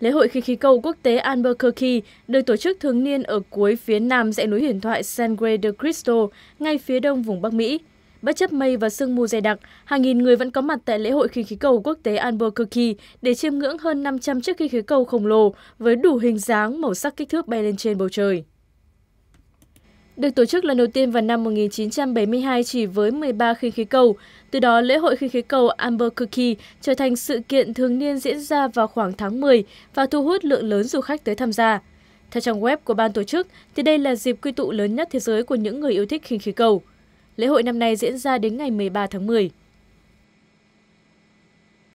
Lễ hội khinh khí cầu quốc tế Albuquerque được tổ chức thường niên ở cuối phía nam dãy núi huyền thoại Sangre de Cristo, ngay phía đông vùng Bắc Mỹ. Bất chấp mây và sương mù dày đặc, hàng nghìn người vẫn có mặt tại lễ hội khinh khí cầu quốc tế Albuquerque để chiêm ngưỡng hơn 500 chiếc khinh khí cầu khổng lồ với đủ hình dáng, màu sắc kích thước bay lên trên bầu trời. Được tổ chức lần đầu tiên vào năm 1972 chỉ với 13 khinh khí cầu, từ đó lễ hội khinh khí cầu Amber Albuquerque trở thành sự kiện thường niên diễn ra vào khoảng tháng 10 và thu hút lượng lớn du khách tới tham gia. Theo trang web của ban tổ chức, thì đây là dịp quy tụ lớn nhất thế giới của những người yêu thích khinh khí cầu. Lễ hội năm nay diễn ra đến ngày 13 tháng 10.